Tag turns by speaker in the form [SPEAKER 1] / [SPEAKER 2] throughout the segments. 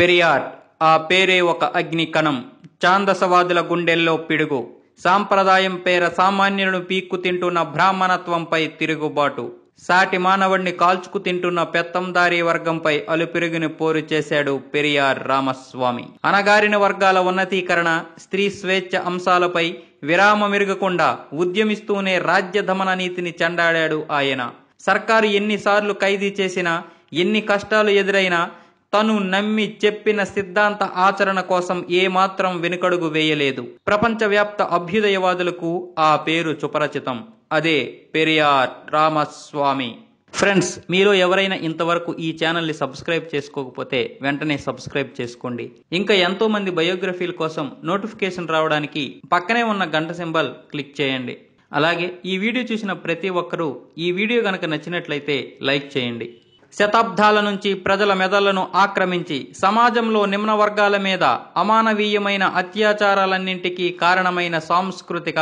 [SPEAKER 1] పెరియార్ ఆ పేరే ఒక అగ్ని కణం ఛాందసవాదుల గుండెల్లో పిడుగు సాంప్రదాయం పేర సామాన్యులను పీక్కు తింటున్న బ్రాహ్మణత్వంపై తిరుగుబాటు సాటి మానవుణ్ణి కాల్చుకు తింటున్న పెత్తందారి వర్గంపై అలుపెరుగుని పోరు చేశాడు పెరియార్ రామస్వామి అనగారిన వర్గాల ఉన్నతీకరణ స్త్రీ స్వేచ్ఛ అంశాలపై విరామమిరగకుండా ఉద్యమిస్తూనే రాజ్యధమన నీతిని చెండాడాడు ఆయన సర్కారు ఎన్నిసార్లు ఖైదీ చేసినా ఎన్ని కష్టాలు ఎదురైనా తను నమ్మి చెప్పిన సిద్ధాంత ఆచరణ కోసం ఏమాత్రం వెనుకడుగు వేయలేదు ప్రపంచవ్యాప్త అభ్యుదయవాదులకు ఆ పేరు చుపరచితం అదే పెరియార్ రామస్వామి ఫ్రెండ్స్ మీలో ఎవరైనా ఇంతవరకు ఈ ఛానల్ని సబ్స్క్రైబ్ చేసుకోకపోతే వెంటనే సబ్స్క్రైబ్ చేసుకోండి ఇంకా ఎంతో మంది బయోగ్రఫీల కోసం నోటిఫికేషన్ రావడానికి పక్కనే ఉన్న గంట సింబల్ క్లిక్ చేయండి అలాగే ఈ వీడియో చూసిన ప్రతి ఒక్కరూ ఈ వీడియో కనుక నచ్చినట్లయితే లైక్ చేయండి శతాబ్దాల నుంచి ప్రజల మెదళ్లను ఆక్రమించి సమాజంలో నిమ్న వర్గాల మీద అమానవీయమైన అత్యాచారాలన్నింటికీ కారణమైన సాంస్కృతిక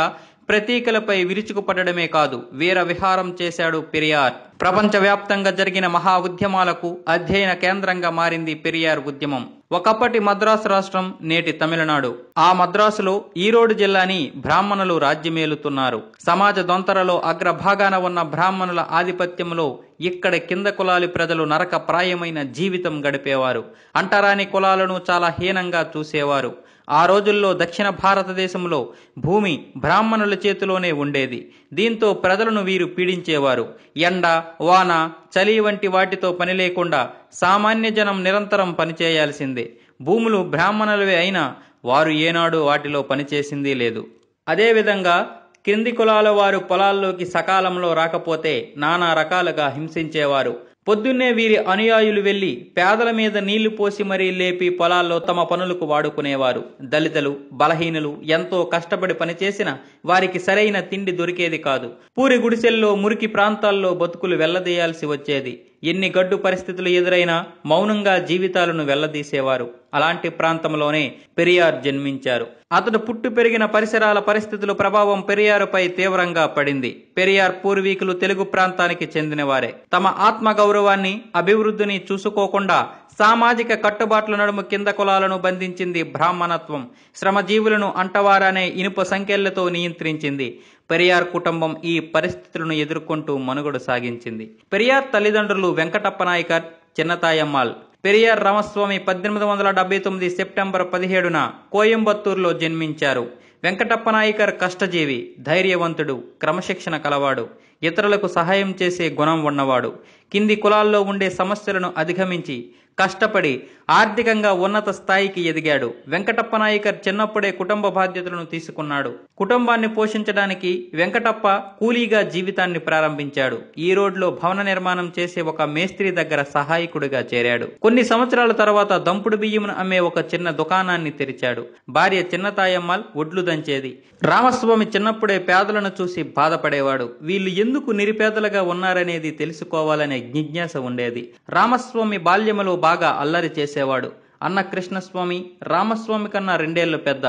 [SPEAKER 1] ప్రతీకలపై విరుచుకుపడమే కాదు వీర విహారం చేశాడు పెరియార్ ప్రపంచవ్యాప్తంగా జరిగిన మహా ఉద్యమాలకు అధ్యయన కేంద్రంగా మారింది పెరియార్ ఉద్యమం ఒకప్పటి మద్రాసు రాష్ట్రం నేటి తమిళనాడు ఆ మద్రాసులో ఈరోడు జిల్లాని బ్రాహ్మణులు రాజ్యమేలుతున్నారు సమాజ దొంతరలో అగ్రభాగాన ఉన్న బ్రాహ్మణుల ఆధిపత్యంలో ఇక్కడ కింద కులాలి ప్రజలు నరకప్రాయమైన జీవితం గడిపేవారు అంటరాని కులాలను చాలా హీనంగా చూసేవారు ఆ రోజుల్లో దక్షిణ భారతదేశంలో భూమి బ్రాహ్మణుల చేతిలోనే ఉండేది దీంతో ప్రజలను వీరు పీడించేవారు ఎండ వాన చలి వంటి వాటితో పని లేకుండా సామాన్య జనం నిరంతరం పనిచేయాల్సిందే భూములు బ్రాహ్మణులవే అయినా వారు ఏనాడు వాటిలో పనిచేసింది లేదు అదేవిధంగా క్రింది కులాల వారు పొలాల్లోకి సకాలంలో రాకపోతే నానా రకాలుగా హింసించేవారు పొద్దున్నే వీరి అనుయాయులు వెళ్లి పేదల మీద నీళ్లు పోసి మరీ లేపి పొలాల్లో తమ పనులకు వాడుకునేవారు దళితులు బలహీనులు ఎంతో కష్టపడి పనిచేసిన వారికి సరైన తిండి దొరికేది కాదు పూరి గుడిసెల్లో మురికి ప్రాంతాల్లో బతుకులు వెళ్లదీయాల్సి వచ్చేది ఎన్ని గడ్డు పరిస్థితులు ఎదురైనా మౌనంగా జీవితాలను వెళ్లదీసేవారు అలాంటి ప్రాంతంలోనే పెరియార్ జన్మించారు అతడు పుట్టు పెరిగిన పరిసరాల పరిస్థితుల ప్రభావం పెరియారుపై తీవ్రంగా పడింది పెరియార్ పూర్వీకులు తెలుగు ప్రాంతానికి చెందినవారే తమ ఆత్మ గౌరవాన్ని అభివృద్ధిని చూసుకోకుండా సామాజిక కట్టుబాట్ల నడుము కింద కులాలను బంధించింది బ్రాహ్మణత్వం శ్రమజీవులను అంటవారనే ఇనుప సంఖ్యలతో నియంత్రించింది పెరియార్ కుటుంబం ఈ పరిస్థితులను ఎదుర్కొంటూ మనుగడ సాగించింది పెరియార్ తల్లిదండ్రులు వెంకటప్ప నాయకర్ చిన్నతాయమ్మాల్ పెరియార్ రామస్వామి పద్దెనిమిది వందల డెబ్బై తొమ్మిది సెప్టెంబర్ పదిహేడున కోయంబత్తూరులో జన్మించారు వెంకటప్ప నాయకర్ కష్టజీవి ధైర్యవంతుడు క్రమశిక్షణ కలవాడు ఇతరులకు సహాయం చేసే గుణం ఉన్నవాడు కింది కులాల్లో ఉండే సమస్యలను అధిగమించి కష్టపడి ఆర్థికంగా ఉన్నత స్థాయికి ఎదిగాడు వెంకటప్ప నాయకర్ చిన్నప్పుడే కుటుంబ బాధ్యతలను తీసుకున్నాడు కుటుంబాన్ని పోషించడానికి వెంకటప్ప కూలీగా జీవితాన్ని ప్రారంభించాడు ఈ రోడ్లో భవన నిర్మాణం చేసే ఒక మేస్త్రి దగ్గర సహాయకుడిగా చేరాడు కొన్ని సంవత్సరాల తర్వాత దంపుడు బియ్యమును అమ్మే ఒక చిన్న దుకాణాన్ని తెరిచాడు భార్య చిన్నతాయమ్మాల్ ఒడ్లు దంచేది రామస్వామి చిన్నప్పుడే పేదలను చూసి బాధపడేవాడు వీళ్ళు ఎందుకు నిరుపేదలుగా ఉన్నారనేది తెలుసుకోవాలనే జిజ్ఞాస ఉండేది రామస్వామి బాల్యములో బాగా అల్లరి చేశారు చేసేవాడు అన్న కృష్ణస్వామి రామస్వామి కన్నా రెండేళ్లు పెద్ద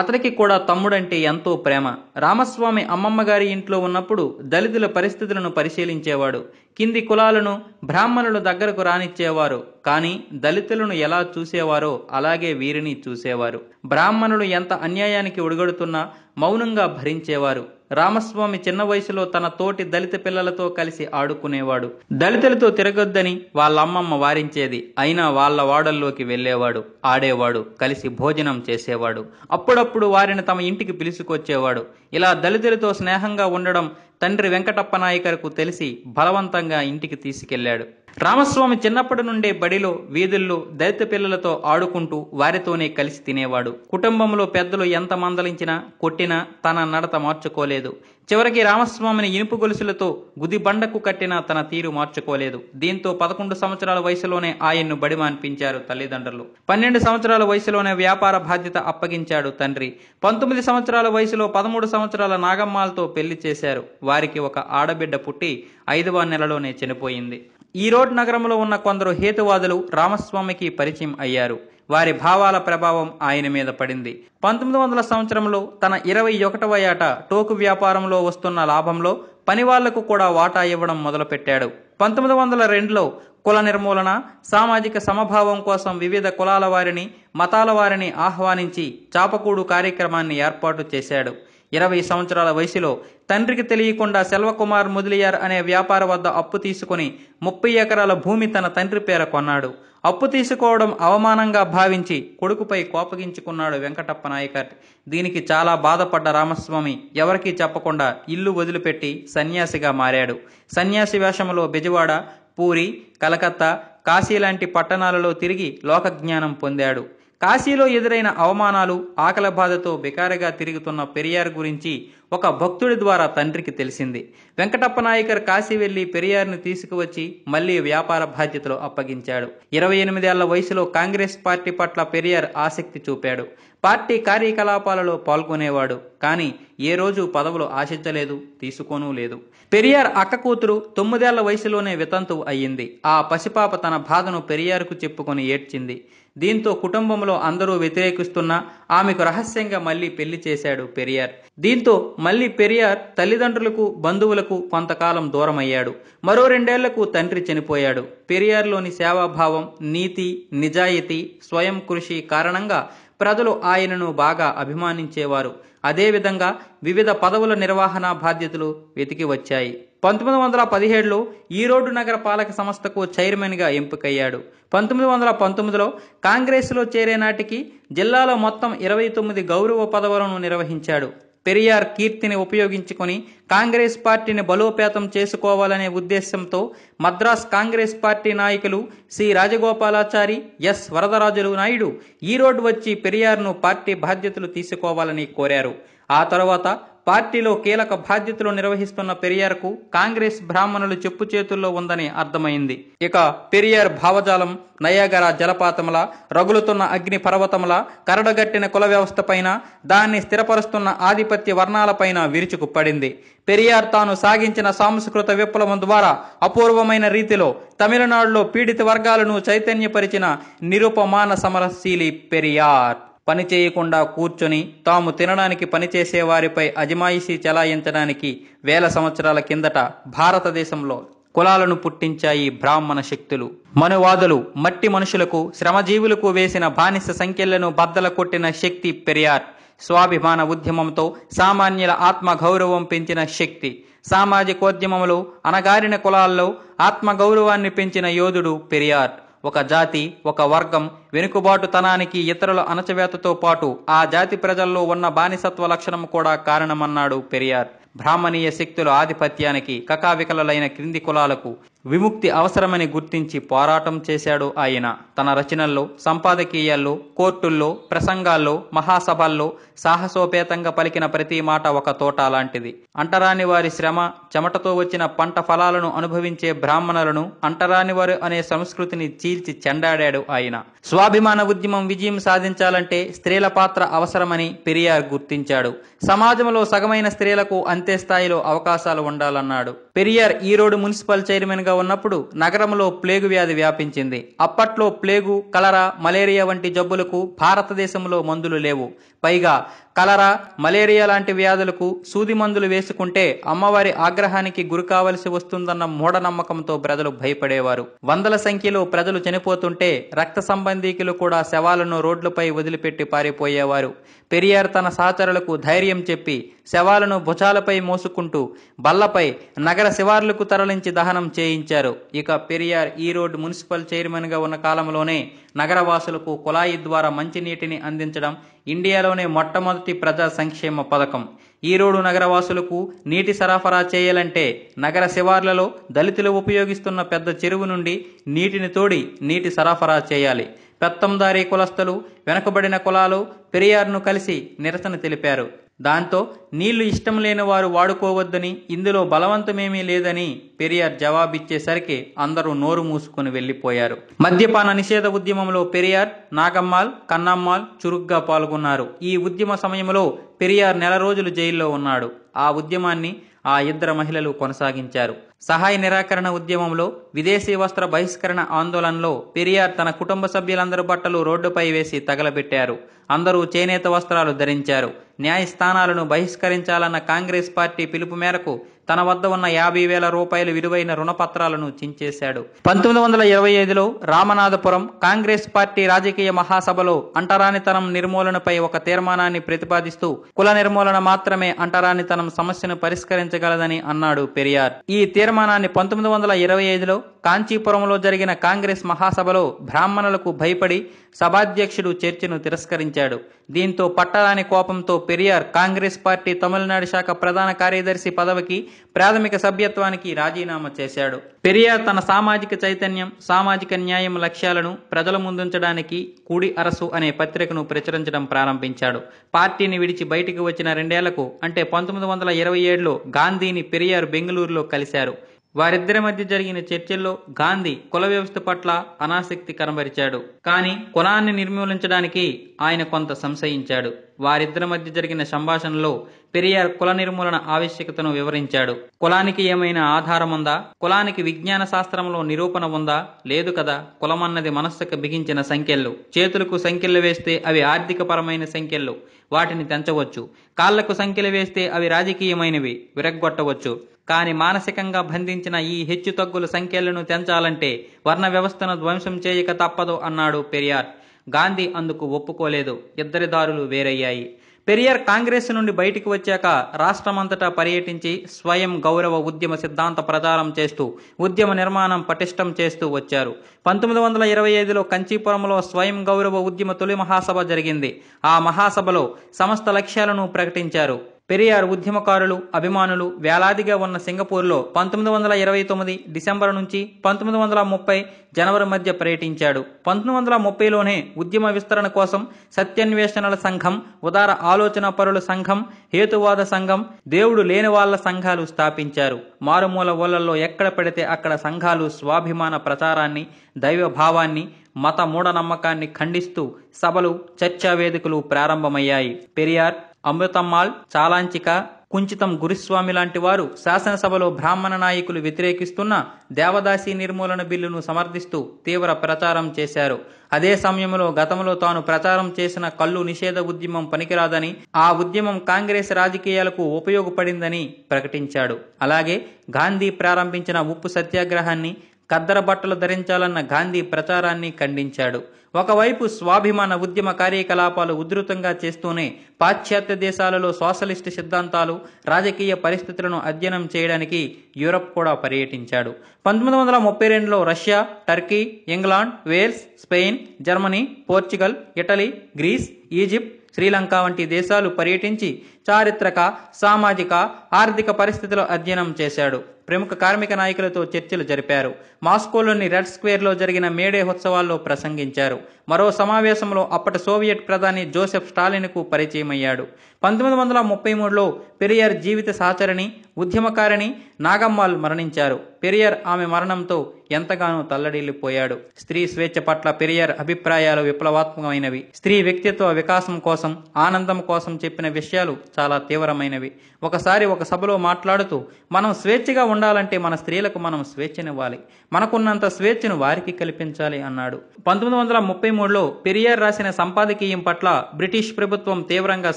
[SPEAKER 1] అతనికి కూడా తమ్ముడంటే ఎంతో ప్రేమ రామస్వామి అమ్మమ్మ గారి ఇంట్లో ఉన్నప్పుడు దళితుల పరిస్థితులను పరిశీలించేవాడు కింది కులాలను బ్రాహ్మణుల దగ్గరకు రానిచ్చేవారు కానీ దళితులను ఎలా చూసేవారో అలాగే వీరిని చూసేవారు బ్రాహ్మణులు ఎంత అన్యాయానికి ఒడుగడుతున్నా మౌనంగా భరించేవారు రామస్వామి చిన్న వయసులో తన తోటి దళిత పిల్లలతో కలిసి ఆడుకునేవాడు దళితులతో తిరగొద్దని వాళ్ళ అమ్మమ్మ వారించేది అయినా వాళ్ళ వాడల్లోకి వెళ్ళేవాడు ఆడేవాడు కలిసి భోజనం చేసేవాడు అప్పుడప్పుడు వారిని తమ ఇంటికి పిలుచుకొచ్చేవాడు ఇలా దళితులతో స్నేహంగా ఉండడం తండ్రి వెంకటప్ప కు తెలిసి బలవంతంగా ఇంటికి తీసుకెళ్లాడు రామస్వామి చిన్నప్పటి నుండే బడిలో వీధుల్లో దళిత పిల్లలతో ఆడుకుంటూ వారితోనే కలిసి తినేవాడు కుటుంబంలో పెద్దలు ఎంత మందలించినా కొట్టినా తన నడత మార్చుకోలేదు చివరికి రామస్వామిని ఇనుపు గొలుసులతో గుదిబండకు కట్టిన తన తీరు మార్చుకోలేదు దీంతో పదకొండు సంవత్సరాల వయసులోనే ఆయన్ను బడి మాన్పించారు తల్లిదండ్రులు పన్నెండు సంవత్సరాల వయసులోనే వ్యాపార బాధ్యత అప్పగించాడు తండ్రి పంతొమ్మిది సంవత్సరాల వయసులో పదమూడు సంవత్సరాల నాగమ్మాలతో పెళ్లి చేశారు వారికి ఒక ఆడబిడ్డ పుట్టి ఐదవ నెలలోనే చనిపోయింది ఈరోడ్ నగరంలో ఉన్న కొందరు హేతువాదులు రామస్వామికి పరిచయం అయ్యారు వారి భావాల ప్రభావం ఆయన మీద పడింది పంతొమ్మిది వందల సంవత్సరంలో తన ఇరవై ఒకటవ ఏట టోకు వ్యాపారంలో వస్తున్న లాభంలో పనివాళ్లకు కూడా వాటా ఇవ్వడం మొదలుపెట్టాడు పంతొమ్మిది వందల రెండులో కుల నిర్మూలన సామాజిక సమభావం కోసం వివిధ కులాల వారిని మతాల వారిని ఆహ్వానించి చాపకూడు కార్యక్రమాన్ని ఏర్పాటు చేశాడు ఇరవై సంవత్సరాల వయసులో తండ్రికి తెలియకుండా సెల్వకుమార్ ముదిలియార్ అనే వ్యాపార వద్ద అప్పు తీసుకుని ముప్పై ఎకరాల భూమి తన తండ్రి పేర కొన్నాడు అప్పు తీసుకోవడం అవమానంగా భావించి కొడుకుపై కోపగించుకున్నాడు వెంకటప్ప నాయకర్ దీనికి చాలా బాధపడ్డ రామస్వామి ఎవరికీ చెప్పకుండా ఇల్లు వదిలిపెట్టి సన్యాసిగా మారాడు సన్యాసి వేషంలో బెజవాడ పూరి కలకత్తా కాశీ లాంటి పట్టణాలలో తిరిగి లోకజ్ఞానం పొందాడు కాశీలో ఎదురైన అవమానాలు ఆకల బాధతో బికారగా తిరుగుతున్న పెరియార్ గురించి ఒక భక్తుడి ద్వారా తండ్రికి తెలిసింది వెంకటప్ప నాయకర్ కాశీ వెళ్లి పెరియార్ను తీసుకువచ్చి మళ్లీ వ్యాపార బాధ్యతలు అప్పగించాడు ఇరవై ఎనిమిదేళ్ల వయసులో కాంగ్రెస్ పార్టీ పట్ల పెరియార్ ఆసక్తి చూపాడు పార్టీ కార్యకలాపాలలో పాల్గొనేవాడు కానీ ఏ రోజు పదవులు ఆశించలేదు తీసుకోనూ లేదు పెరియార్ అక్క కూతురు తొమ్మిదేళ్ల వయసులోనే వితంతువు అయ్యింది ఆ పసిపాప తన బాధను పెరియార్కు చెప్పుకొని ఏడ్చింది దీంతో కుటుంబంలో అందరూ వ్యతిరేకిస్తున్నా ఆమెకు రహస్యంగా మళ్లీ పెళ్లి చేశాడు పెరియార్ దీంతో మళ్లీ పెరియార్ తల్లిదండ్రులకు బంధువులకు కొంతకాలం దూరమయ్యాడు మరో రెండేళ్లకు తండ్రి చనిపోయాడు పెరియార్లోని సేవాభావం నీతి నిజాయితీ స్వయం కృషి కారణంగా ప్రజలు ఆయనను బాగా అభిమానించేవారు అదేవిధంగా వివిధ పదవుల నిర్వహణ బాధ్యతలు వెతికి వచ్చాయి పంతొమ్మిది వందల పదిహేడులో ఈరోడ్డు నగర పాలక సంస్థకు చైర్మన్గా ఎంపికయ్యాడు పంతొమ్మిది వందల పంతొమ్మిదిలో కాంగ్రెస్లో చేరే నాటికి జిల్లాలో మొత్తం ఇరవై తొమ్మిది గౌరవ పదవులను నిర్వహించాడు పెరియార్ కీర్తిని ఉపయోగించుకొని కాంగ్రెస్ పార్టీని బలోపేతం చేసుకోవాలనే ఉద్దేశంతో మద్రాస్ కాంగ్రెస్ పార్టీ నాయకులు సి రాజగోపాలాచారి ఎస్ వరదరాజులు నాయుడు ఈరోడ్ వచ్చి పెరియార్ను పార్టీ బాధ్యతలు తీసుకోవాలని కోరారు ఆ తర్వాత పార్టీలో కీలక బాధ్యతలు నిర్వహిస్తున్న పెరియార్కు కాంగ్రెస్ బ్రాహ్మణులు చెప్పు చేతుల్లో ఉందని అర్థమైంది ఇక పెరియార్ భావజాలం నయాగర జలపాతముల రగులుతున్న అగ్ని పర్వతముల కరడగట్టిన కుల వ్యవస్థపైన దాన్ని స్థిరపరుస్తున్న ఆధిపత్య వర్ణాలపైన విరుచుకు పడింది పెరియార్ తాను సాగించిన సాంస్కృత విప్లవం ద్వారా అపూర్వమైన రీతిలో తమిళనాడులో పీడిత వర్గాలను చైతన్యపరిచిన నిరుపమాన సమరశీలి పెరియార్ పని చేయకుండా కూర్చొని తాము తినడానికి పనిచేసే వారిపై అజమాయిషీ చెలాయించడానికి వేల సంవత్సరాల కిందట భారతదేశంలో కులాలను పుట్టించాయి బ్రాహ్మణ శక్తులు మనువాదులు మట్టి మనుషులకు శ్రమజీవులకు వేసిన బానిస సంఖ్యలను బద్దల కొట్టిన శక్తి పెరియార్ స్వాభిమాన ఉద్యమంతో సామాన్యుల ఆత్మగౌరవం పెంచిన శక్తి సామాజికోద్యమములు అనగారిన కులాల్లో ఆత్మగౌరవాన్ని పెంచిన యోధుడు పెరియార్ ఒక జాతి ఒక వర్గం వెనుకబాటుతనానికి ఇతరుల అణచవేతతో పాటు ఆ జాతి ప్రజల్లో ఉన్న బానిసత్వ లక్షణం కూడా కారణమన్నాడు పెరియార్ బ్రాహ్మణీయ శక్తుల ఆధిపత్యానికి కకావికలైన క్రింది కులాలకు విముక్తి అవసరమని గుర్తించి పోరాటం చేశాడు ఆయన తన రచనల్లో సంపాదకీయాల్లో కోర్టుల్లో ప్రసంగాల్లో మహాసభల్లో సాహసోపేతంగా పలికిన ప్రతి మాట ఒక తోట లాంటిది అంటరాని వారి శ్రమ చెమటతో వచ్చిన పంట ఫలాలను అనుభవించే బ్రాహ్మణులను అంటరాని వారు అనే సంస్కృతిని చీల్చి చెండాడాడు ఆయన స్వాభిమాన ఉద్యమం విజయం సాధించాలంటే స్త్రీల పాత్ర అవసరమని పెరియార్ గుర్తించాడు సమాజంలో సగమైన స్త్రీలకు అంతే స్థాయిలో అవకాశాలు ఉండాలన్నాడు పెరియార్ ఈరోడ్ మున్సిపల్ చైర్మన్ గా ఉన్నప్పుడు నగరంలో ప్లేగు వ్యాధి వ్యాపించింది అప్పట్లో ప్లేగు కలరా మలేరియా వంటి జబ్బులకు భారతదేశంలో మందులు లేవు పైగా కలరా మలేరియా లాంటి వ్యాధులకు సూది మందులు వేసుకుంటే అమ్మవారి ఆగ్రహానికి గురి కావలసి వస్తుందన్న మూఢనమ్మకంతో ప్రజలు భయపడేవారు వందల సంఖ్యలో ప్రజలు చనిపోతుంటే రక్త సంబంధీకులు కూడా శవాలను రోడ్లపై వదిలిపెట్టి పారిపోయేవారు పెరియార్ తన సహచరులకు ధైర్యం చెప్పి శవాలను భుజాలపై మోసుకుంటూ బల్లపై నగర శివార్లకు తరలించి దహనం చేయించారు ఇక పెరియార్ ఈ మున్సిపల్ చైర్మన్గా ఉన్న కాలంలోనే నగరవాసులకు కుళాయి ద్వారా మంచినీటిని అందించడం ఇండియాలోనే మొట్టమొదటి ప్రజా సంక్షేమ పథకం ఈరోడు నగరవాసులకు నీటి సరఫరా చేయాలంటే నగర శివార్లలో దళితులు ఉపయోగిస్తున్న పెద్ద చెరువు నుండి నీటిని తోడి నీటి సరఫరా చేయాలి పెత్తందారీ కులస్థలు వెనుకబడిన కులాలు పెరియార్ను కలిసి నిరసన తెలిపారు దాంతో నీళ్లు ఇష్టం లేని వారు వాడుకోవద్దని ఇందులో బలవంతమేమీ లేదని పెరియార్ జవాబిచ్చేసరికి అందరూ నోరు మూసుకుని వెళ్లిపోయారు మద్యపాన నిషేధ ఉద్యమంలో పెరియార్ నాగమ్మాల్ కన్నమ్మాల్ చురుగ్గా పాల్గొన్నారు ఈ ఉద్యమ సమయంలో పెరియార్ నెల రోజులు జైల్లో ఉన్నాడు ఆ ఉద్యమాన్ని ఆ ఇద్దరు మహిళలు కొనసాగించారు సహాయ నిరాకరణ ఉద్యమంలో విదేశీ వస్త్ర బహిష్కరణ ఆందోళనలో పెరియార్ తన కుటుంబ సభ్యులందరి బట్టలు రోడ్డుపై వేసి తగలబెట్టారు అందరూ చేనేత వస్త్రాలు ధరించారు న్యాయస్థానాలను బహిష్కరించాలన్న కాంగ్రెస్ పార్టీ పిలుపు మేరకు తన వద్ద ఉన్న యాభై వేల రూపాయలు విలువైన రుణపత్రాలను చించేశాడు పంతొమ్మిది వందల ఇరవై ఐదులో రామనాథపురం కాంగ్రెస్ పార్టీ రాజకీయ మహాసభలో అంటరానితనం నిర్మూలనపై ఒక తీర్మానాన్ని ప్రతిపాదిస్తూ కుల నిర్మూలన మాత్రమే అంటరానితనం సమస్యను పరిష్కరించగలదని అన్నాడు పెరియార్ ఈ తీర్మానాన్ని పంతొమ్మిది వందల ఇరవై ఐదులో కాంచీపురంలో జరిగిన కాంగ్రెస్ మహాసభలో బ్రాహ్మణులకు భయపడి సభాధ్యక్షుడు చర్చను తిరస్కరించాడు దీంతో పట్టరాని కోపంతో పెరియార్ కాంగ్రెస్ పార్టీ తమిళనాడు శాఖ ప్రధాన కార్యదర్శి పదవికి ప్రాథమిక సభ్యత్వానికి రాజీనామా చేశాడు పెరియార్ తన సామాజిక చైతన్యం సామాజిక న్యాయం లక్ష్యాలను ప్రజల ముందుంచడానికి కూడి అరసు అనే పత్రికను ప్రచురించడం ప్రారంభించాడు పార్టీని విడిచి బయటికి వచ్చిన రెండేళ్లకు అంటే పంతొమ్మిది వందల ఇరవై ఏడులో గాంధీని పెరియార్ బెంగళూరులో కలిశారు వారిద్దరి మధ్య జరిగిన చర్చల్లో గాంధీ కుల వ్యవస్థ పట్ల అనాసక్తి కనబరిచాడు కానీ కులాన్ని నిర్మూలించడానికి ఆయన కొంత సంశయించాడు వారిద్దరి మధ్య జరిగిన సంభాషణలో పెరియార్ కుల నిర్మూలన ఆవశ్యకతను వివరించాడు కులానికి ఏమైనా ఆధారం ఉందా కులానికి విజ్ఞాన శాస్త్రంలో నిరూపణ ఉందా లేదు కదా కులమన్నది మనస్సుకు బిగించిన సంఖ్యలు చేతులకు సంఖ్యలు వేస్తే అవి ఆర్థికపరమైన సంఖ్యలు వాటిని తెంచవచ్చు కాళ్లకు సంఖ్యలు వేస్తే అవి రాజకీయమైనవి విరగ్గొట్టవచ్చు కానీ మానసికంగా బంధించిన ఈ హెచ్చుతగ్గుల సంఖ్యలను తెంచాలంటే వర్ణ వ్యవస్థను ధ్వంసం చేయక తప్పదు అన్నాడు పెరియార్ గాంధీ అందుకు ఒప్పుకోలేదు ఇద్దరి దారులు వేరయ్యాయి పెరియార్ కాంగ్రెస్ నుండి బయటికి వచ్చాక రాష్ట్రమంతటా పర్యటించి స్వయం గౌరవ ఉద్యమ సిద్ధాంత ప్రచారం చేస్తూ ఉద్యమ నిర్మాణం పటిష్టం చేస్తూ వచ్చారు పంతొమ్మిది వందల ఇరవై ఐదులో కంచీపురంలో స్వయం గౌరవ ఉద్యమ తొలి మహాసభ జరిగింది ఆ మహాసభలో సమస్త లక్ష్యాలను ప్రకటించారు పెరియార్ ఉద్యమకారులు అభిమానులు వేలాదిగా ఉన్న సింగపూర్లో పంతొమ్మిది వందల ఇరవై తొమ్మిది డిసెంబర్ నుంచి పంతొమ్మిది వందల ముప్పై జనవరి మధ్య పర్యటించాడు పంతొమ్మిది వందల ముప్పైలోనే ఉద్యమ విస్తరణ కోసం సత్యన్వేషణల సంఘం ఉదార ఆలోచన పరుల సంఘం హేతువాద సంఘం దేవుడు లేని వాళ్ల సంఘాలు స్థాపించారు మారుమూల ఊళ్ళల్లో ఎక్కడ పెడితే అక్కడ సంఘాలు స్వాభిమాన ప్రచారాన్ని దైవ భావాన్ని మత మూఢనమ్మకాన్ని ఖండిస్తూ సభలు చర్చా వేదికలు ప్రారంభమయ్యాయి పెరియార్ అమృతమ్మాల్ చాలాంచిక కుంచితం గురుస్వామి లాంటి వారు శాసనసభలో బ్రాహ్మణ నాయకులు వ్యతిరేకిస్తున్న దేవదాసి నిర్మూలన బిల్లును సమర్థిస్తూ తీవ్ర ప్రచారం చేశారు అదే సమయంలో గతంలో తాను ప్రచారం చేసిన కళ్ళు నిషేధ ఉద్యమం పనికిరాదని ఆ ఉద్యమం కాంగ్రెస్ రాజకీయాలకు ఉపయోగపడిందని ప్రకటించాడు అలాగే గాంధీ ప్రారంభించిన ఉప్పు సత్యాగ్రహాన్ని కద్దర బట్టలు ధరించాలన్న గాంధీ ప్రచారాన్ని ఖండించాడు ఒకవైపు స్వాభిమాన ఉద్యమ కార్యకలాపాలు ఉధృతంగా చేస్తూనే పాశ్చాత్య దేశాలలో సోషలిస్టు సిద్ధాంతాలు రాజకీయ పరిస్థితులను అధ్యయనం చేయడానికి యూరప్ కూడా పర్యటించాడు పంతొమ్మిది వందల ముప్పై రెండులో Russia Turkey England Wales Spain Germany Portugal Italy Greece Egypt Sri Lanka వంటి దేశాలు పర్యటించి చారిత్రక సామాజిక ఆర్థిక పరిస్థితుల అధ్యయనం చేశాడు ప్రముఖ కార్మిక నాయకులతో చర్చలు జరిపారు మాస్కోలోని రెడ్ స్క్వేర్లో జరిగిన మేడే ఉత్సవాల్లో ప్రసంగించారు మరో సమావేశంలో అప్పటి సోవియట్ ప్రధాని జోసెఫ్ స్టాలిన్కు పరిచయమయ్యాడు పంతొమ్మిది వందల ముప్పై మూడులో పెరియార్ జీవిత సహచరిణి ఉద్యమకారిణి నాగమ్మాల్ మరణించారు పెరియర్ ఆమె మరణంతో ఎంతగానో తల్లడిల్లిపోయాడు స్త్రీ స్వేచ్ఛ పట్ల పెరియర్ అభిప్రాయాలు విప్లవాత్మకమైనవి స్త్రీ వ్యక్తిత్వ వికాసం కోసం ఆనందం కోసం చెప్పిన విషయాలు చాలా తీవ్రమైనవి ఒకసారి ఒక సభలో మాట్లాడుతూ మనం స్వేచ్ఛగా ఉండాలంటే మన స్త్రీలకు మనం స్వేచ్ఛనివ్వాలి మనకున్నంత స్వేచ్ఛను వారికి కల్పించాలి అన్నాడు పంతొమ్మిది వందల ముప్పై మూడులో పెరియర్ రాసిన సంపాదకీయం పట్ల బ్రిటిష్ ప్రభుత్వం తీవ్రంగా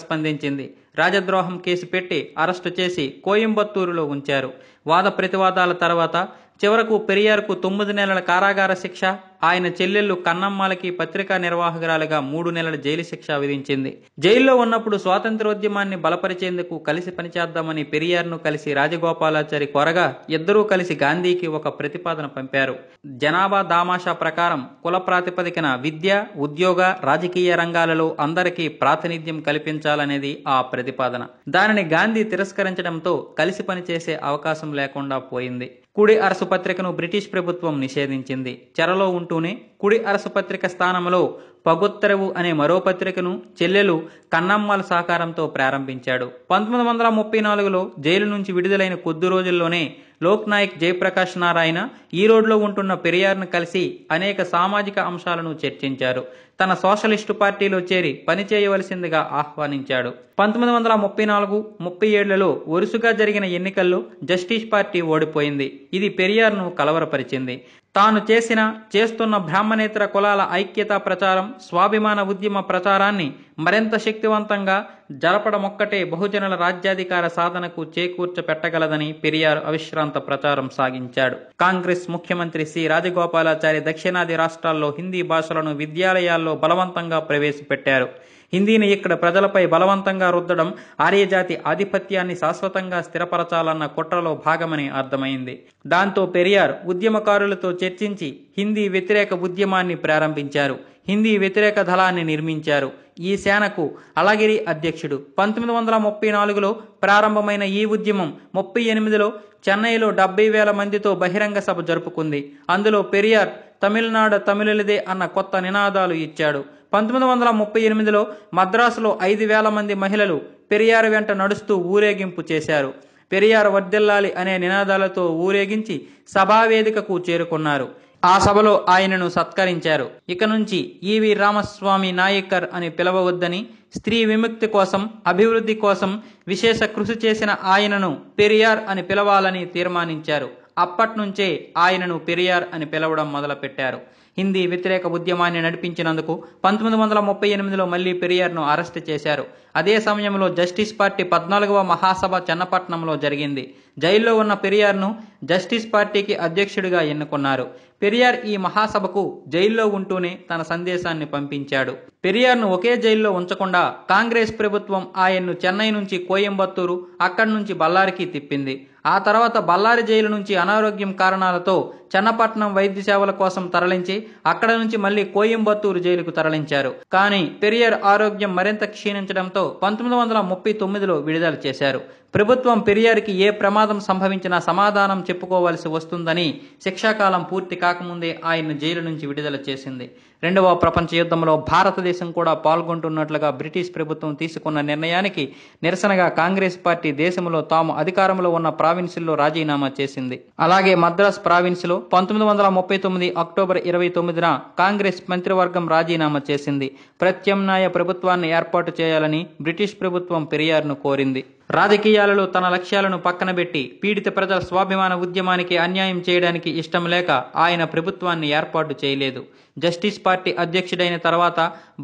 [SPEAKER 1] స్పందించింది రాజద్రోహం కేసు పెట్టి అరెస్టు చేసి కోయంబత్తూరులో ఉంచారు వాద ప్రతివాదాల తర్వాత చివరకు పెరియార్కు తొమ్మిది నెలల కారాగార శిక్ష ఆయన చెల్లెళ్లు కన్నమ్మాలకి పత్రికా నిర్వాహకురాలుగా మూడు నెలల జైలు శిక్ష విధించింది జైల్లో ఉన్నప్పుడు స్వాతంత్రోద్యమాన్ని బలపరిచేందుకు కలిసి పనిచేద్దామని పెరియార్ను కలిసి రాజగోపాలాచారి కొరగా ఇద్దరూ కలిసి గాంధీకి ఒక ప్రతిపాదన పంపారు జనాభా దామాషా ప్రకారం కుల ప్రాతిపదికన విద్య ఉద్యోగ రాజకీయ రంగాలలో అందరికీ ప్రాతినిధ్యం కల్పించాలనేది ఆ ప్రతిపాదన దానిని గాంధీ తిరస్కరించడంతో కలిసి పనిచేసే అవకాశం లేకుండా పోయింది కుడి అరసు పత్రికను బ్రిటిష్ ప్రభుత్వం నిషేధించింది చెరలో ఉంటూనే కుడి అరసు పత్రిక స్థానంలో పగుత్తరవు అనే మరో పత్రికను చెల్లెలు కన్నమ్మల సహకారంతో ప్రారంభించాడు పంతొమ్మిది వందల ముప్పై నాలుగులో జైలు నుంచి విడుదలైన కొద్ది రోజుల్లోనే లోక్ నాయక్ జయప్రకాష్ నారాయణ ఈ రోడ్లో ఉంటున్న పెరియార్ను కలిసి అనేక సామాజిక అంశాలను చర్చించారు తన సోషలిస్టు పార్టీలో చేరి పనిచేయవలసిందిగా ఆహ్వానించాడు పంతొమ్మిది వందల ముప్పై నాలుగు ముప్పై ఏళ్లలో వరుసగా జరిగిన ఎన్నికల్లో జస్టిస్ పార్టీ ఓడిపోయింది ఇది పెరియార్ను కలవరపరిచింది తాను చేసిన చేస్తున్న బ్రాహ్మణేతర కులాల ఐక్యత ప్రచారం స్వాభిమాన ఉద్యమ ప్రచారాన్ని మరింత శక్తివంతంగా జరపడమొక్కటే బహుజనుల రాజ్యాధికార సాధనకు చేకూర్చపెట్టగలదని పెరియార్ అవిశ్రాంత ప్రచారం సాగించాడు కాంగ్రెస్ ముఖ్యమంత్రి సి రాజగోపాలాచారి దక్షిణాది రాష్ట్రాల్లో హిందీ భాషలను విద్యాలయాల్లో బలవంతంగా ప్రవేశపెట్టారు హిందీని ఇక్కడ ప్రజలపై బలవంతంగా రుద్దడం ఆర్యజాతి ఆధిపత్యాన్ని శాశ్వతంగా స్థిరపరచాలన్న కుట్రలో భాగమని అర్థమైంది దాంతో పెరియార్ ఉద్యమకారులతో చర్చించి హిందీ వ్యతిరేక ఉద్యమాన్ని ప్రారంభించారు హిందీ వ్యతిరేక దళాన్ని నిర్మించారు ఈ సేనకు అలగిరి అధ్యక్షుడు పంతొమ్మిది వందల ముప్పై నాలుగులో ప్రారంభమైన ఈ ఉద్యమం ముప్పై ఎనిమిదిలో చెన్నైలో డెబ్బై వేల మందితో బహిరంగ సభ జరుపుకుంది అందులో పెరియార్ తమిళనాడు తమిళులదే అన్న కొత్త నినాదాలు ఇచ్చాడు పంతొమ్మిది వందల ముప్పై ఎనిమిదిలో మద్రాసులో ఐదు వేల మంది మహిళలు పెరియారు వెంట నడుస్తూ ఊరేగింపు చేశారు పెరియారు వర్దిల్లాలి అనే నినాదాలతో ఊరేగించి సభావేదికకు చేరుకున్నారు ఆ సభలో ఆయనను సత్కరించారు ఇక నుంచి ఈవి రామస్వామి నాయకర్ అని పిలవవద్దని స్త్రీ విముక్తి కోసం అభివృద్ధి కోసం విశేష కృషి చేసిన ఆయనను పెరియార్ అని పిలవాలని తీర్మానించారు అప్పట్నుంచే ఆయనను పెరియార్ అని పిలవడం మొదలుపెట్టారు హిందీ వ్యతిరేక ఉద్యమాన్ని నడిపించినందుకు పంతొమ్మిది వందల ముప్పై ఎనిమిదిలో మళ్లీ పెరియార్ను అరెస్ట్ చేశారు అదే సమయంలో జస్టిస్ పార్టీ పద్నాలుగవ మహాసభ చెన్నపట్నంలో జరిగింది జైల్లో ఉన్న పెరియార్ను జస్టిస్ పార్టీకి అధ్యక్షుడిగా ఎన్నుకున్నారు పెరియార్ ఈ మహాసభకు జైల్లో ఉంటూనే తన సందేశాన్ని పంపించాడు పెరియార్ను ఒకే జైల్లో ఉంచకుండా కాంగ్రెస్ ప్రభుత్వం ఆయన్ను చెన్నై నుంచి కోయంబత్తూరు అక్కడి నుంచి బల్లారికి తిప్పింది ఆ తర్వాత బళ్ళారి జైలు నుంచి అనారోగ్యం కారణాలతో చన్నపట్నం వైద్య సేవల కోసం తరలించి అక్కడ నుంచి మళ్లీ కోయంబత్తూరు జైలుకు తరలించారు కానీ పెరియర్ ఆరోగ్యం మరింత క్షీణించడంతో పంతొమ్మిది వందల ముప్పై తొమ్మిదిలో విడుదల చేశారు ప్రభుత్వం పెరియార్కి ఏ ప్రమాదం సంభవించినా సమాధానం చెప్పుకోవాల్సి వస్తుందని శిక్షాకాలం పూర్తి కాకముందే ఆయన్ను జైలు నుంచి విడుదల చేసింది రెండవ ప్రపంచ యుద్ధంలో భారతదేశం కూడా పాల్గొంటున్నట్లుగా బ్రిటిష్ ప్రభుత్వం తీసుకున్న నిర్ణయానికి నిరసనగా కాంగ్రెస్ పార్టీ దేశంలో తాము అధికారంలో ఉన్న ప్రావిన్సుల్లో రాజీనామా చేసింది అలాగే మద్రాస్ ప్రావిన్స్లో పంతొమ్మిది వందల ముప్పై తొమ్మిది అక్టోబర్ ఇరవై తొమ్మిదిన కాంగ్రెస్ మంత్రివర్గం రాజీనామా చేసింది ప్రత్యామ్నాయ ప్రభుత్వాన్ని ఏర్పాటు చేయాలని బ్రిటిష్ ప్రభుత్వం పెరియార్ను కోరింది రాజకీయాలలో తన లక్ష్యాలను పక్కనబెట్టి పీడిత ప్రజల స్వాభిమాన ఉద్యమానికి అన్యాయం చేయడానికి ఇష్టం లేక ఆయన ప్రభుత్వాన్ని ఏర్పాటు చేయలేదు జస్టిస్ పార్టీ అధ్యక్షుడైన తర్వాత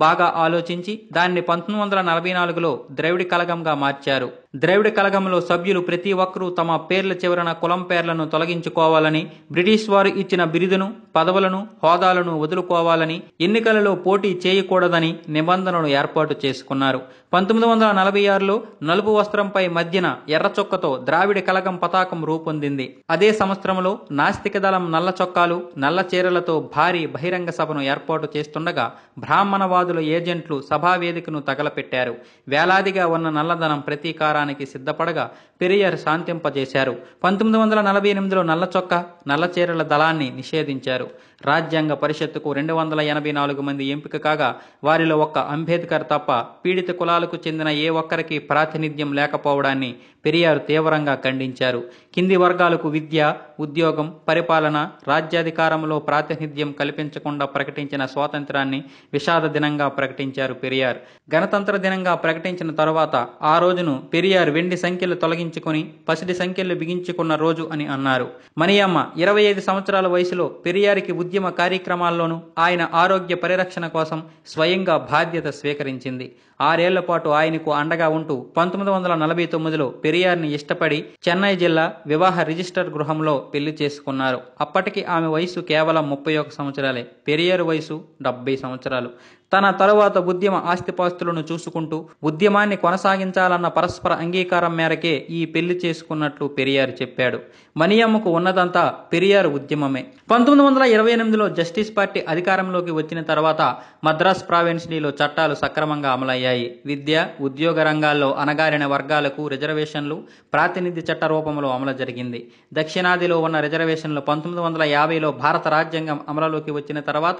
[SPEAKER 1] బాగా ఆలోచించి దాన్ని పంతొమ్మిది వందల నలభై నాలుగులో ద్రవిడి కలగంగా మార్చారు ద్రవిడ కలగంలో సభ్యులు ప్రతి ఒక్కరూ తమ పేర్ల చివరన కులం పేర్లను తొలగించుకోవాలని బ్రిటిష్ వారు ఇచ్చిన బిరుదును పదవులను హోదాలను వదులుకోవాలని ఎన్నికలలో పోటీ చేయకూడదని నిబంధనలు ఏర్పాటు చేసుకున్నారు పంతొమ్మిది వందల నలభై ఆరులో నలుపు వస్త్రంపై మధ్యన ఎర్ర చొక్కతో ద్రావిడ కలగం పతాకం రూపొందింది అదే సంవత్సరంలో నాస్తిక దళం నల్ల చొక్కాలు నల్ల చీరలతో భారీ బహిరంగ సభను ఏర్పాటు చేస్తుండగా బ్రాహ్మణవాదుల ఏజెంట్లు సభావేదికను తగలపెట్టారు వేలాదిగా ఉన్న నల్లధనం ప్రతీకారాన్ని పోరాటానికి సిద్ధపడగా పెరియార్ శాంతింపజేశారు పంతొమ్మిది వందల నలభై ఎనిమిదిలో నల్ల చొక్క నల్ల చీరల దళాన్ని నిషేధించారు రాజ్యాంగ పరిషత్తుకు రెండు వందల ఎనభై నాలుగు మంది ఎంపిక కాగా వారిలో ఒక్క అంబేద్కర్ తప్ప పీడిత కులాలకు చెందిన ఏ ఒక్కరికి ప్రాతినిధ్యం లేకపోవడాన్ని పెరియారు తీవ్రంగా ఖండించారు కింది వర్గాలకు విద్య ఉద్యోగం పరిపాలన రాజ్యాధికారంలో ప్రాతినిధ్యం కల్పించకుండా ప్రకటించిన స్వాతంత్రాన్ని విషాద దినంగా ప్రకటించారు పెరియార్ గణతంత్ర దినంగా ప్రకటించిన తరువాత ఆ రోజును పెరియార్ వెండి సంఖ్యలు తొలగించుకుని పసిడి సంఖ్యలు బిగించుకున్న రోజు అని అన్నారు మణియమ్మ ఇరవై ఐదు సంవత్సరాల వయసులో పెరియారికి ఉద్యోగ ఉద్యమ కార్యక్రమాల్లోనూ ఆయన ఆరోగ్య పరిరక్షణ కోసం స్వయంగా బాధ్యత స్వీకరించింది ఆరేళ్ల పాటు ఆయనకు అండగా ఉంటూ పంతొమ్మిది వందల నలభై తొమ్మిదిలో పెరియార్ని ఇష్టపడి చెన్నై జిల్లా వివాహ రిజిస్టర్ గృహంలో పెళ్లి చేసుకున్నారు అప్పటికి ఆమె వయసు కేవలం ముప్పై ఒక సంవత్సరాలే పెరియార్ వయసు డెబ్బై సంవత్సరాలు తన తరువాత ఉద్యమ ఆస్తిపాస్తులను చూసుకుంటూ ఉద్యమాన్ని కొనసాగించాలన్న పరస్పర అంగీకారం మేరకే ఈ పెళ్లి చేసుకున్నట్లు పెరియార్ చెప్పాడు మనియమ్మకు ఉన్నదంతా పెరియార్ ఉద్యమమే పంతొమ్మిది వందల ఇరవై ఎనిమిదిలో జస్టిస్ పార్టీ అధికారంలోకి వచ్చిన తర్వాత మద్రాస్ ప్రావిన్స్లీలో చట్టాలు సక్రమంగా అమలయ్యాయి పెరిగాయి విద్య ఉద్యోగ రంగాల్లో అనగారిన వర్గాలకు రిజర్వేషన్లు ప్రాతినిధ్య చట్ట రూపంలో అమలు జరిగింది దక్షిణాదిలో ఉన్న రిజర్వేషన్లు పంతొమ్మిది వందల యాభైలో భారత రాజ్యాంగం అమలులోకి వచ్చిన తర్వాత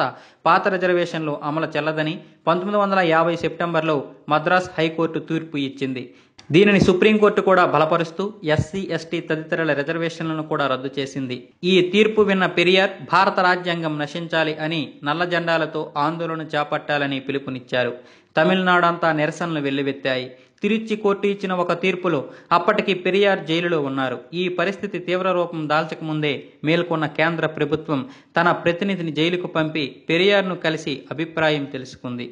[SPEAKER 1] పాత రిజర్వేషన్లు అమలు చెల్లదని పంతొమ్మిది వందల యాభై సెప్టెంబర్లో మద్రాస్ హైకోర్టు తీర్పు ఇచ్చింది దీనిని సుప్రీంకోర్టు కూడా బలపరుస్తూ ఎస్సీ ఎస్టీ తదితరుల రిజర్వేషన్లను కూడా రద్దు చేసింది ఈ తీర్పు విన్న పెరియార్ భారత రాజ్యాంగం నశించాలి అని నల్ల జెండాలతో ఆందోళన చేపట్టాలని పిలుపునిచ్చారు తమిళనాడంతా నిరసనలు వెల్లువెత్తాయి తిరిచి కోర్టు ఇచ్చిన ఒక తీర్పులో అప్పటికి పెరియార్ జైలులో ఉన్నారు ఈ పరిస్థితి తీవ్ర రూపం దాల్చకముందే మేల్కొన్న కేంద్ర ప్రభుత్వం తన ప్రతినిధిని జైలుకు పంపి పెరియార్ను కలిసి అభిప్రాయం తెలుసుకుంది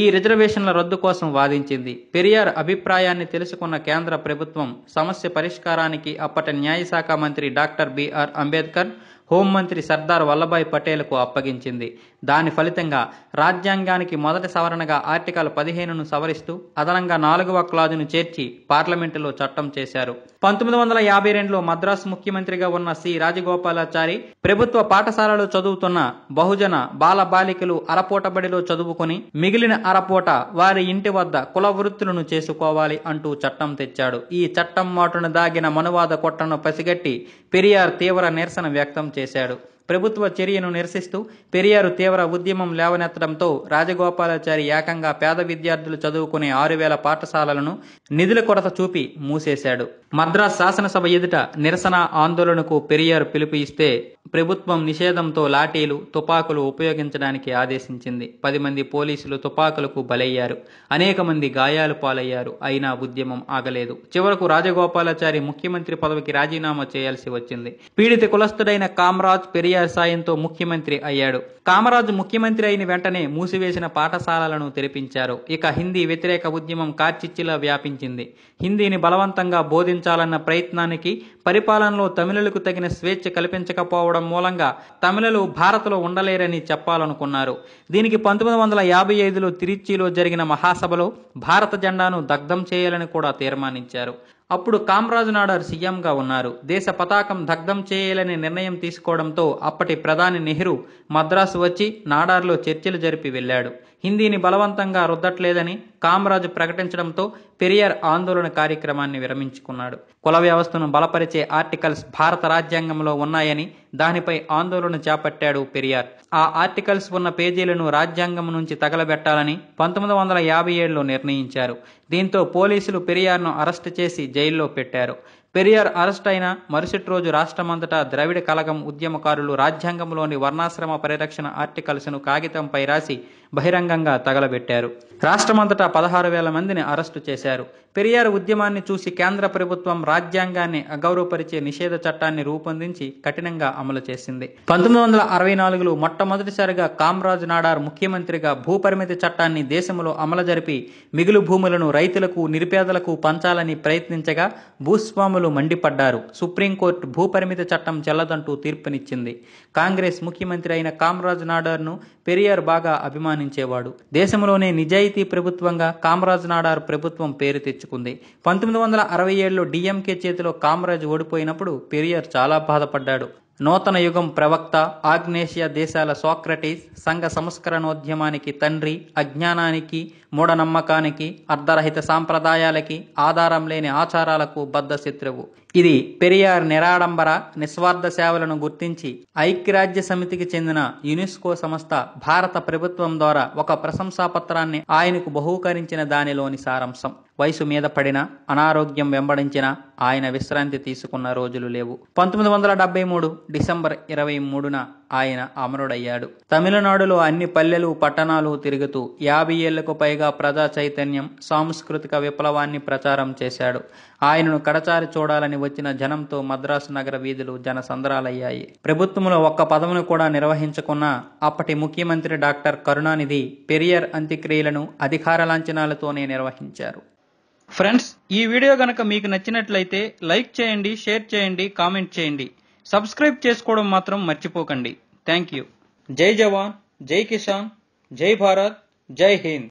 [SPEAKER 1] ఈ రిజర్వేషన్ల రద్దు కోసం వాదించింది పెరియార్ అభిప్రాయాన్ని తెలుసుకున్న కేంద్ర ప్రభుత్వం సమస్య పరిష్కారానికి అప్పటి న్యాయశాఖ మంత్రి డాక్టర్ బిఆర్ అంబేద్కర్ హోంమంత్రి సర్దార్ వల్లభాయ్ పటేల్కు అప్పగించింది దాని ఫలితంగా రాజ్యాంగానికి మొదటి సవరణగా ఆర్టికల్ పదిహేనును సవరిస్తూ అదనంగా నాలుగవ క్లాజును చేర్చి పార్లమెంటులో చట్టం చేశారు పంతొమ్మిది వందల యాభై రెండులో మద్రాసు ముఖ్యమంత్రిగా ఉన్న సి రాజగోపాలాచారి ప్రభుత్వ పాఠశాలలో చదువుతున్న బహుజన బాల బాలికలు అరపోటబడిలో చదువుకుని మిగిలిన అరపోట వారి ఇంటి వద్ద కుల వృత్తులను చేసుకోవాలి అంటూ చట్టం తెచ్చాడు ఈ చట్టం మాటను దాగిన మనువాద కొట్టను పసిగట్టి పెరియార్ తీవ్ర నిరసన వ్యక్తం చేశాడు ప్రభుత్వ చర్యను నిరసిస్తూ పెరియారు తీవ్ర ఉద్యమం లేవనెత్తడంతో రాజగోపాలాచారి ఏకంగా పేద విద్యార్థులు చదువుకునే ఆరు వేల పాఠశాలలను నిధుల కొరత చూపి మూసేశాడు మద్రాస్ శాసనసభ ఎదుట నిరసన ఆందోళనకు పెరియారు పిలుపు ఇస్తే ప్రభుత్వం నిషేధంతో లాఠీలు తుపాకులు ఉపయోగించడానికి ఆదేశించింది పది మంది పోలీసులు తుపాకులకు బలయ్యారు అనేక మంది గాయాలు పాలయ్యారు అయినా ఉద్యమం ఆగలేదు చివరకు రాజగోపాలాచారి ముఖ్యమంత్రి పదవికి రాజీనామా చేయాల్సి వచ్చింది పీడిత కులస్థుడైన కామ్రాజ్ పెరియార్ కేటీఆర్ సాయంతో ముఖ్యమంత్రి అయ్యాడు కామరాజు ముఖ్యమంత్రి అయిన వెంటనే మూసివేసిన పాఠశాలలను తెరిపించారు ఇక హిందీ వ్యతిరేక ఉద్యమం కార్చిచ్చిలా వ్యాపించింది హిందీని బలవంతంగా బోధించాలన్న ప్రయత్నానికి పరిపాలనలో తమిళులకు తగిన స్వేచ్ఛ కల్పించకపోవడం మూలంగా తమిళలు భారత్లో ఉండలేరని చెప్పాలనుకున్నారు దీనికి పంతొమ్మిది వందల యాభై ఐదులో తిరిచిలో జరిగిన మహాసభలో భారత జెండాను దగ్ధం చేయాలని కూడా తీర్మానించారు అప్పుడు కామరాజు నాడర్ సీఎంగా ఉన్నారు దేశ పతాకం దగ్ధం చేయాలని నిర్ణయం తీసుకోవడంతో అప్పటి ప్రధాని నెహ్రూ మద్రాసు వచ్చి నాడార్లో చర్చలు జరిపి వెళ్ళాడు హిందీని బలవంతంగా రుద్దట్లేదని కామరాజు ప్రకటించడంతో పెరియర్ ఆందోళన కార్యక్రమాన్ని విరమించుకున్నాడు కుల వ్యవస్థను బలపరిచే ఆర్టికల్స్ భారత రాజ్యాంగంలో ఉన్నాయని దానిపై ఆందోళన చేపట్టాడు పెరియార్ ఆ ఆర్టికల్స్ ఉన్న పేజీలను రాజ్యాంగం నుంచి తగలబెట్టాలని పంతొమ్మిది వందల యాభై ఏడులో నిర్ణయించారు దీంతో పోలీసులు పెరియార్ను అరెస్టు చేసి జైల్లో పెట్టారు పెరియార్ అరెస్ట్ అయిన మరుసటి రోజు రాష్ట్రమంతటా ద్రవిడ కలగం ఉద్యమకారులు రాజ్యాంగంలోని వర్ణాశ్రమ పరిరక్షణ ఆర్టికల్స్ను కాగితంపై రాసి బహిరంగంగా తగలబెట్టారు రాష్ట్రమంతటా పదహారు వేల మందిని అరెస్టు చేశారు పెరియార్ ఉద్యమాన్ని చూసి కేంద్ర ప్రభుత్వం రాజ్యాంగాన్ని అగౌరవపరిచే నిషేధ చట్టాన్ని రూపొందించి కఠినంగా అమలు చేసింది పంతొమ్మిది వందల అరవై నాలుగులో మొట్టమొదటిసారిగా కామ్రాజ్ నాడార్ ముఖ్యమంత్రిగా భూపరిమితి చట్టాన్ని దేశంలో అమలు జరిపి మిగులు భూములను రైతులకు నిరుపేదలకు పంచాలని ప్రయత్నించగా భూస్వాములు నిపుణులు మండిపడ్డారు సుప్రీంకోర్టు భూపరిమిత చట్టం చెల్లదంటూ తీర్పునిచ్చింది కాంగ్రెస్ ముఖ్యమంత్రి అయిన కామరాజ్ నాడార్ను పెరియార్ బాగా అభిమానించేవాడు దేశంలోనే నిజాయితీ ప్రభుత్వంగా కామరాజ్ నాడార్ ప్రభుత్వం పేరు తెచ్చుకుంది పంతొమ్మిది వందల అరవై ఏడులో డిఎంకే చేతిలో కామరాజ్ ఓడిపోయినప్పుడు పెరియార్ చాలా బాధపడ్డాడు నూతన యుగం ప్రవక్త ఆగ్నేషియా దేశాల సోక్రటీస్ సంఘ సంస్కరణోద్యమానికి తండ్రి అజ్ఞానానికి మూఢనమ్మకానికి అర్ధరహిత సాంప్రదాయాలకి ఆధారం లేని ఆచారాలకు బద్ధ శత్రువు ఇది పెరియార్ నిరాడంబర నిస్వార్థ సేవలను గుర్తించి ఐక్యరాజ్య సమితికి చెందిన యునెస్కో సంస్థ భారత ప్రభుత్వం ద్వారా ఒక ప్రశంసాపత్రాన్ని ఆయనకు బహూకరించిన దానిలోని సారాంశం వయసు మీద పడిన అనారోగ్యం వెంబడించిన ఆయన విశ్రాంతి తీసుకున్న రోజులు లేవు పంతొమ్మిది వందల డెబ్బై మూడు డిసెంబర్ ఇరవై మూడున ఆయన అమరుడయ్యాడు తమిళనాడులో అన్ని పల్లెలు పట్టణాలు తిరుగుతూ యాభై ఏళ్లకు పైగా ప్రజా చైతన్యం సాంస్కృతిక విప్లవాన్ని ప్రచారం చేశాడు ఆయనను కడచారి చూడాలని వచ్చిన జనంతో మద్రాసు నగర వీధులు జనసందరాలయ్యాయి ప్రభుత్వంలో ఒక్క పదవిని కూడా నిర్వహించుకున్న అప్పటి ముఖ్యమంత్రి డాక్టర్ కరుణానిధి పెరియర్ అంత్యక్రియలను అధికార లాంఛనాలతోనే నిర్వహించారు ఫ్రెండ్స్ ఈ వీడియో గనక మీకు నచ్చినట్లయితే లైక్ చేయండి షేర్ చేయండి కామెంట్ చేయండి సబ్స్క్రైబ్ చేసుకోవడం మాత్రం మర్చిపోకండి థ్యాంక్ యూ జై జవాన్ జై కిసాన్ జై భారత్ జై హింద్